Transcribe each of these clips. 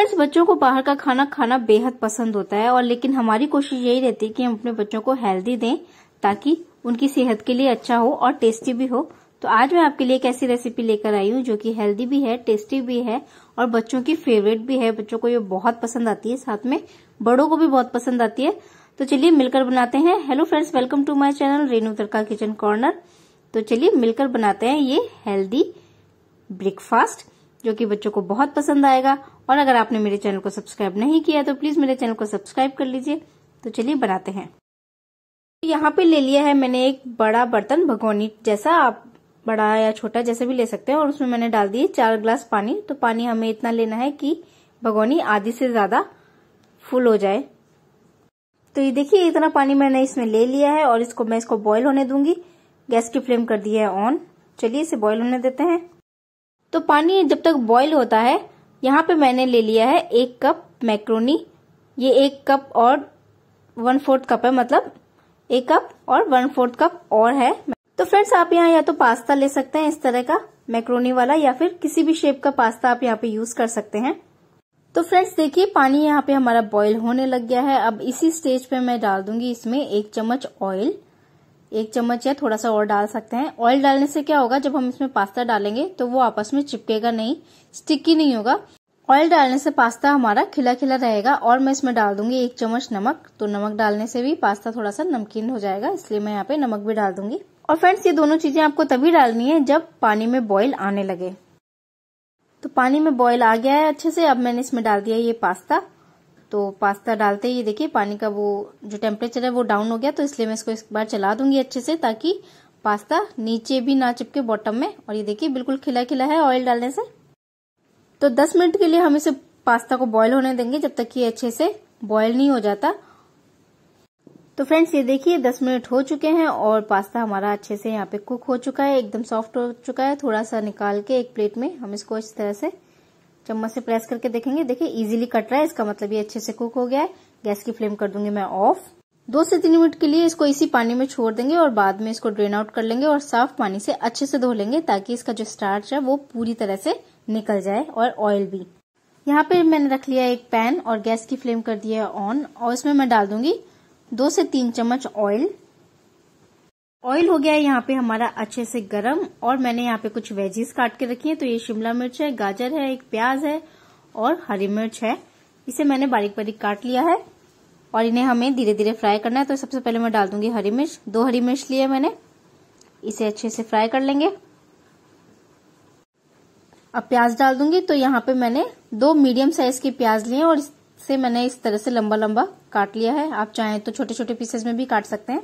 friends बच्चों को बाहर का खाना खाना बेहद पसंद होता है और लेकिन हमारी कोशिश यही रहती है कि हम अपने बच्चों को हेल्दी दें ताकि उनकी सेहत के लिए अच्छा हो और टेस्टी भी हो तो आज मैं आपके लिए एक ऐसी रेसिपी लेकर आई हूँ जो कि हेल्दी भी है टेस्टी भी है और बच्चों की फेवरेट भी है बच्चों को ये बहुत पसंद आती है साथ में बड़ों को भी बहुत पसंद आती है तो चलिए मिलकर बनाते हैं hello friends welcome to my channel Renu Tarka kitchen corner तो चलिए मिलकर बनाते हैं ये हेल्दी ब्रेकफास्ट जो कि बच्चों को बहुत पसंद आएगा और अगर आपने मेरे चैनल को सब्सक्राइब नहीं किया तो प्लीज मेरे चैनल को सब्सक्राइब कर लीजिए तो चलिए बनाते हैं यहाँ पे ले लिया है मैंने एक बड़ा बर्तन भगोनी जैसा आप बड़ा या छोटा जैसे भी ले सकते हैं और उसमें मैंने डाल दिए चार ग्लास पानी तो पानी हमें इतना लेना है कि भगोनी आधी से ज्यादा फुल हो जाए तो ये देखिए इतना पानी मैंने इसमें ले लिया है और इसको मैं इसको बॉईल होने दूंगी गैस की फ्लेम कर दी है ऑन चलिए इसे बॉईल होने देते हैं तो पानी जब तक बॉईल होता है यहाँ पे मैंने ले लिया है एक कप मैक्रोनी ये एक कप और वन फोर्थ कप है मतलब एक कप और वन फोर्थ कप और है तो फ्रेंड्स आप यहाँ या तो पास्ता ले सकते हैं इस तरह का मैक्रोनी वाला या फिर किसी भी शेप का पास्ता आप यहाँ पे यूज कर सकते हैं तो फ्रेंड्स देखिए पानी यहाँ पे हमारा बॉईल होने लग गया है अब इसी स्टेज पे मैं डाल दूंगी इसमें एक चम्मच ऑयल एक चम्मच या थोड़ा सा और डाल सकते हैं ऑयल डालने से क्या होगा जब हम इसमें पास्ता डालेंगे तो वो आपस में चिपकेगा नहीं स्टिकी नहीं होगा ऑयल डालने से पास्ता हमारा खिला खिला रहेगा और मैं इसमें डाल दूंगी एक चम्मच नमक तो नमक डालने से भी पास्ता थोड़ा सा नमकीन हो जाएगा इसलिए मैं यहाँ पे नमक भी डाल दूंगी और फ्रेंड्स ये दोनों चीजें आपको तभी डालनी है जब पानी में बॉईल आने लगे तो पानी में बॉईल आ गया है अच्छे से अब मैंने इसमें डाल दिया ये पास्ता तो पास्ता डालते ही देखिए पानी का वो जो टेम्परेचर है वो डाउन हो गया तो इसलिए मैं इसको एक बार चला दूंगी अच्छे से ताकि पास्ता नीचे भी ना चिपके बॉटम में और ये देखिए बिल्कुल खिला खिला है ऑयल डालने से तो 10 मिनट के लिए हम इसे पास्ता को बॉयल होने देंगे जब तक कि अच्छे से बॉयल नहीं हो जाता तो फ्रेंड्स ये देखिए 10 मिनट हो चुके हैं और पास्ता हमारा अच्छे से यहाँ पे कुक हो चुका है एकदम सॉफ्ट हो चुका है थोड़ा सा निकाल के एक प्लेट में हम इसको इस तरह से चम्मच से प्रेस करके देखेंगे देखिए इजीली कट रहा है इसका मतलब ये अच्छे से कुक हो गया है गैस की फ्लेम कर दूंगी मैं ऑफ दो से तीन मिनट के लिए इसको इसी पानी में छोड़ देंगे और बाद में इसको ड्रेन आउट कर लेंगे और साफ पानी से अच्छे से धो लेंगे ताकि इसका जो स्टार्च है वो पूरी तरह से निकल जाए और ऑयल भी यहाँ पे मैंने रख लिया एक पैन और गैस की फ्लेम कर दिया है ऑन और इसमें मैं डाल दूंगी दो से तीन चम्मच ऑयल ऑयल हो गया है यहाँ पे हमारा अच्छे से गरम और मैंने यहाँ पे कुछ वेजीज काट के रखी है तो ये शिमला मिर्च है गाजर है एक प्याज है और हरी मिर्च है इसे मैंने बारीक बारीक काट लिया है और इन्हें हमें धीरे धीरे फ्राई करना है तो सबसे पहले मैं डाल दूंगी हरी मिर्च दो हरी मिर्च लिए मैंने इसे अच्छे से फ्राई कर लेंगे अब प्याज डाल दूंगी तो यहाँ पे मैंने दो मीडियम साइज के प्याज लिए और इसे मैंने इस तरह से लंबा लंबा काट लिया है आप चाहें तो छोटे छोटे पीसेस में भी काट सकते हैं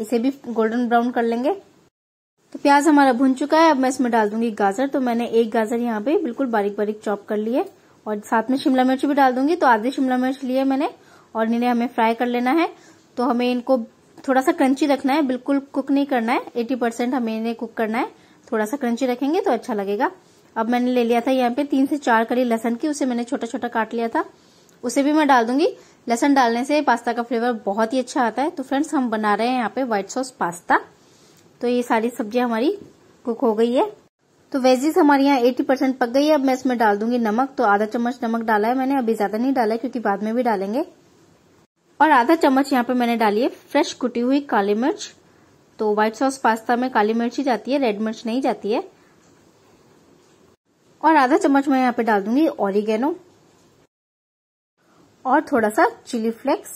इसे भी गोल्डन ब्राउन कर लेंगे तो प्याज हमारा भुन चुका है अब मैं इसमें डाल दूंगी गाजर तो मैंने एक गाजर यहाँ पे बिल्कुल बारीक बारीक चॉप कर लिए और साथ में शिमला मिर्च भी डाल दूंगी तो आधे शिमला मिर्च लिए मैंने और इन्हें हमें फ्राई कर लेना है तो हमें इनको थोड़ा सा क्रंची रखना है बिल्कुल कुक नहीं करना है एटी परसेंट हमें इन्हें कुक करना है थोड़ा सा क्रंची रखेंगे तो अच्छा लगेगा अब मैंने ले लिया था यहाँ पे तीन से चार कड़ी लहसन की उसे मैंने छोटा छोटा काट लिया था उसे भी मैं डाल दूंगी लहसन डालने से पास्ता का फ्लेवर बहुत ही अच्छा आता है तो फ्रेंड्स हम बना रहे हैं यहाँ पे व्हाइट सॉस पास्ता तो ये सारी सब्जियां हमारी कुक हो गई है तो वेजीज हमारे यहाँ एटी परसेंट पक गई है अब मैं इसमें डाल दूंगी नमक तो आधा चम्मच नमक डाला है मैंने अभी ज्यादा नहीं डाला है क्योंकि बाद में भी डालेंगे और आधा चम्मच यहाँ पे मैंने डाली है फ्रेश कुटी हुई काली मिर्च तो व्हाइट सॉस पास्ता में काली मिर्च ही जाती है रेड मिर्च नहीं जाती है और आधा चम्मच मैं यहाँ पे डाल दूंगी ऑरिगेनो और थोड़ा सा चिली फ्लेक्स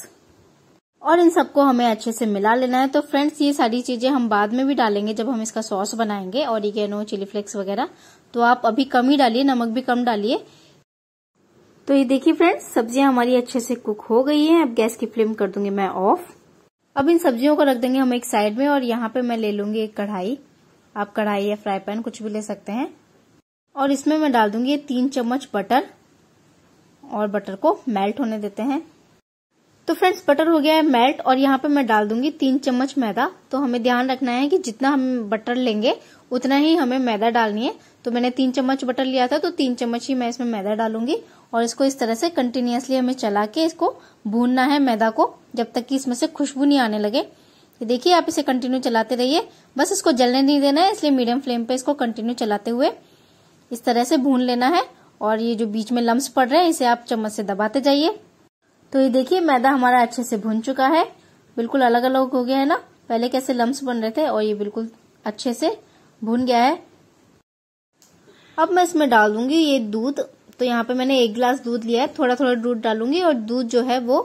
और इन सबको हमें अच्छे से मिला लेना है तो फ्रेंड्स ये सारी चीज़ें हम बाद में भी डालेंगे जब हम इसका सॉस बनाएंगे और इगेनो चिली फ्लेक्स वगैरह तो आप अभी कम ही डालिए नमक भी कम डालिए तो ये देखिए फ्रेंड्स सब्जियां हमारी अच्छे से कुक हो गई है अब गैस की फ्लेम कर दूंगी मैं ऑफ अब इन सब्जियों को रख देंगे हम एक साइड में और यहाँ पे मैं ले लूंगी एक कढ़ाई आप कढ़ाई या फ्राई पैन कुछ भी ले सकते हैं और इसमें मैं डाल दूंगी तीन चम्मच बटर और बटर को मेल्ट होने देते हैं तो फ्रेंड्स बटर हो गया है मेल्ट और यहाँ पे मैं डाल दूंगी तीन चम्मच मैदा तो हमें ध्यान रखना है कि जितना हम बटर लेंगे उतना ही हमें मैदा डालनी है तो मैंने तीन चम्मच बटर लिया था तो तीन चम्मच ही मैं इसमें मैदा डालूंगी और इसको इस तरह से कंटिन्यूसली हमें चला के इसको भूनना है मैदा को जब तक कि इसमें से खुशबू नहीं आने लगे ये देखिए आप इसे कंटिन्यू चलाते रहिए बस इसको जलने नहीं देना है इसलिए मीडियम फ्लेम पे इसको कंटिन्यू चलाते हुए इस तरह से भून लेना है और ये जो बीच में लम्स पड़ रहे हैं इसे आप चम्मच से दबाते जाइए तो ये देखिए मैदा हमारा अच्छे से भुन चुका है बिल्कुल अलग अलग हो गया है ना पहले कैसे लम्स बन रहे थे और ये बिल्कुल अच्छे से भुन गया है अब मैं इसमें डाल दूंगी ये दूध तो यहाँ पे मैंने एक गिलास दूध लिया है थोड़ा थोड़ा दूध डालूंगी और दूध जो है वो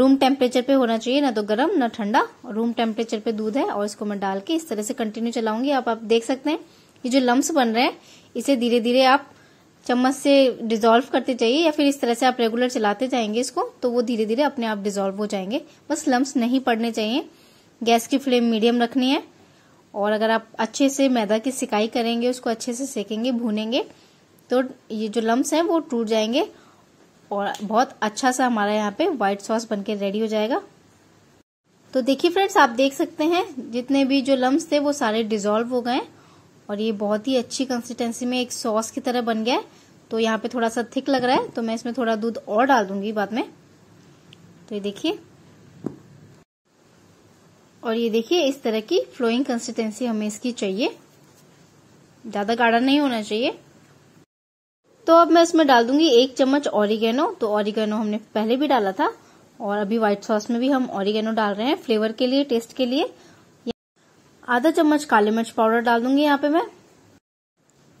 रूम टेम्परेचर पे होना चाहिए ना तो गर्म ना ठंडा रूम टेम्परेचर पे दूध है और इसको मैं डाल के इस तरह से कंटिन्यू चलाऊंगी आप आप देख सकते हैं ये जो लम्स बन रहे हैं इसे धीरे धीरे आप चम्मच से डिजोल्व करते जाइए या फिर इस तरह से आप रेगुलर चलाते जाएंगे इसको तो वो धीरे धीरे अपने आप डिजोल्व हो जाएंगे बस लम्ब नहीं पड़ने चाहिए गैस की फ्लेम मीडियम रखनी है और अगर आप अच्छे से मैदा की सिकाई करेंगे उसको अच्छे से सेकेंगे भूनेंगे तो ये जो लम्ब हैं वो टूट जाएंगे और बहुत अच्छा सा हमारा यहाँ पे व्हाइट सॉस बनके रेडी हो जाएगा तो देखिए फ्रेंड्स आप देख सकते हैं जितने भी जो लम्ब थे वो सारे डिजोल्व हो गए हैं और ये बहुत ही अच्छी कंसिस्टेंसी में एक सॉस की तरह बन गया है तो यहाँ पे थोड़ा सा थिक लग रहा है तो मैं इसमें थोड़ा दूध और डाल दूंगी बाद में तो ये देखिए और ये देखिए इस तरह की फ्लोइंग कंसिस्टेंसी हमें इसकी चाहिए ज़्यादा गाढ़ा नहीं होना चाहिए तो अब मैं इसमें डाल दूंगी एक चम्मच ऑरिगेनो तो ऑरिगेनो हमने पहले भी डाला था और अभी व्हाइट सॉस में भी हम ऑरिगेनो डाल रहे हैं फ्लेवर के लिए टेस्ट के लिए आधा चम्मच काली मिर्च पाउडर डाल दूंगी यहाँ पे मैं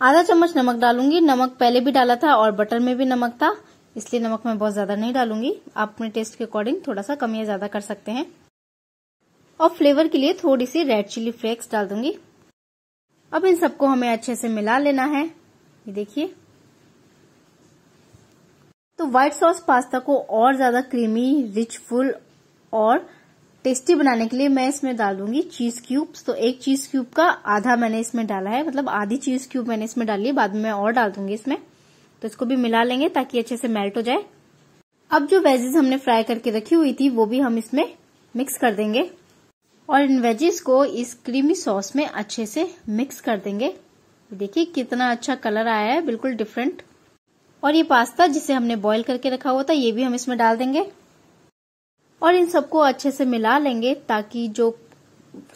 आधा चम्मच नमक डालूंगी नमक पहले भी डाला था और बटर में भी नमक था इसलिए नमक मैं बहुत ज्यादा नहीं डालूंगी आप अपने टेस्ट के अकॉर्डिंग थोड़ा सा कम या ज्यादा कर सकते हैं और फ्लेवर के लिए थोड़ी सी रेड चिली फ्लेक्स डाल दूंगी अब इन सबको हमें अच्छे से मिला लेना है ये देखिए तो व्हाइट सॉस पास्ता को और ज्यादा क्रीमी रिच फुल और टेस्टी बनाने के लिए मैं इसमें डाल दूंगी चीज क्यूब्स तो एक चीज क्यूब का आधा मैंने इसमें डाला है मतलब आधी चीज क्यूब मैंने इसमें डाली है बाद में मैं और डाल दूंगी इसमें तो इसको भी मिला लेंगे ताकि अच्छे से मेल्ट हो जाए अब जो वेजेस हमने फ्राई करके रखी हुई थी वो भी हम इसमें मिक्स कर देंगे और इन वेजेस को इस क्रीमी सॉस में अच्छे से मिक्स कर देंगे देखिए कितना अच्छा कलर आया है बिल्कुल डिफरेंट और ये पास्ता जिसे हमने बॉईल करके रखा हुआ था ये भी हम इसमें डाल देंगे और इन सबको अच्छे से मिला लेंगे ताकि जो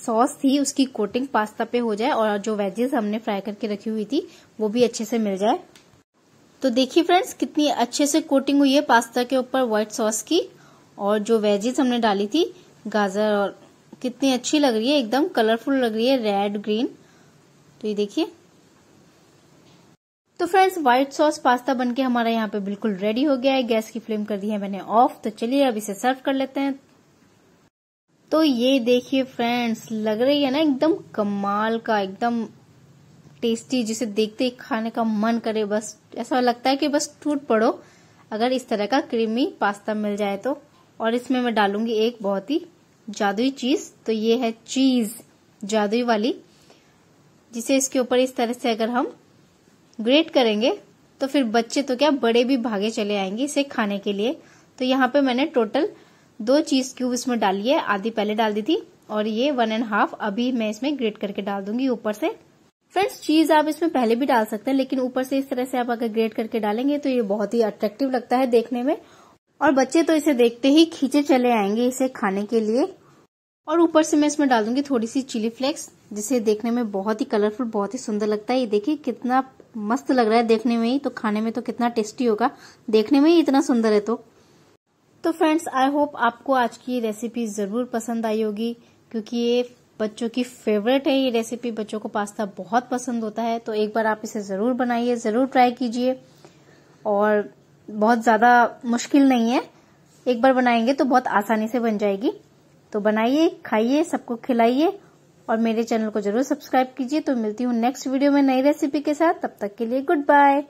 सॉस थी उसकी कोटिंग पास्ता पे हो जाए और जो वेजेस हमने फ्राई करके रखी हुई थी वो भी अच्छे से मिल जाए तो देखिए फ्रेंड्स कितनी अच्छे से कोटिंग हुई है पास्ता के ऊपर व्हाइट सॉस की और जो वेजेस हमने डाली थी गाजर और कितनी अच्छी लग रही है एकदम कलरफुल लग रही है रेड ग्रीन तो ये देखिए तो फ्रेंड्स व्हाइट सॉस पास्ता बनके हमारा यहाँ पे बिल्कुल रेडी हो गया है गैस की फ्लेम कर दी है मैंने ऑफ तो चलिए अब इसे सर्व कर लेते हैं तो ये देखिए फ्रेंड्स लग रही है ना एकदम कमाल का एकदम टेस्टी जिसे देखते ही खाने का मन करे बस ऐसा लगता है कि बस टूट पड़ो अगर इस तरह का क्रीमी पास्ता मिल जाए तो और इसमें मैं डालूंगी एक बहुत ही जादुई चीज तो ये है चीज जादुई वाली जिसे इसके ऊपर इस तरह से अगर हम ग्रेट करेंगे तो फिर बच्चे तो क्या बड़े भी भागे चले आएंगे इसे खाने के लिए तो यहाँ पे मैंने टोटल दो चीज क्यूब इसमें डाली है आधी पहले डाल दी थी और ये वन एंड हाफ अभी मैं इसमें ग्रेट करके डाल दूंगी ऊपर से फ्रेंड्स चीज आप इसमें पहले भी डाल सकते हैं लेकिन ऊपर से इस तरह से आप अगर ग्रेट करके डालेंगे तो ये बहुत ही अट्रेक्टिव लगता है देखने में और बच्चे तो इसे देखते ही खींचे चले आएंगे इसे खाने के लिए और ऊपर से मैं इसमें डाल दूंगी थोड़ी सी चिली फ्लेक्स जिसे देखने में बहुत ही कलरफुल बहुत ही सुंदर लगता है ये देखिए कितना मस्त लग रहा है देखने में ही तो खाने में तो कितना टेस्टी होगा देखने में ही इतना सुंदर है तो तो फ्रेंड्स आई होप आपको आज की ये रेसिपी ज़रूर पसंद आई होगी क्योंकि ये बच्चों की फेवरेट है ये रेसिपी बच्चों को पास्ता बहुत पसंद होता है तो एक बार आप इसे ज़रूर बनाइए ज़रूर ट्राई कीजिए और बहुत ज़्यादा मुश्किल नहीं है एक बार बनाएंगे तो बहुत आसानी से बन जाएगी तो बनाइए खाइए सबको खिलाइए और मेरे चैनल को जरूर सब्सक्राइब कीजिए तो मिलती हूँ नेक्स्ट वीडियो में नई रेसिपी के साथ तब तक के लिए गुड बाय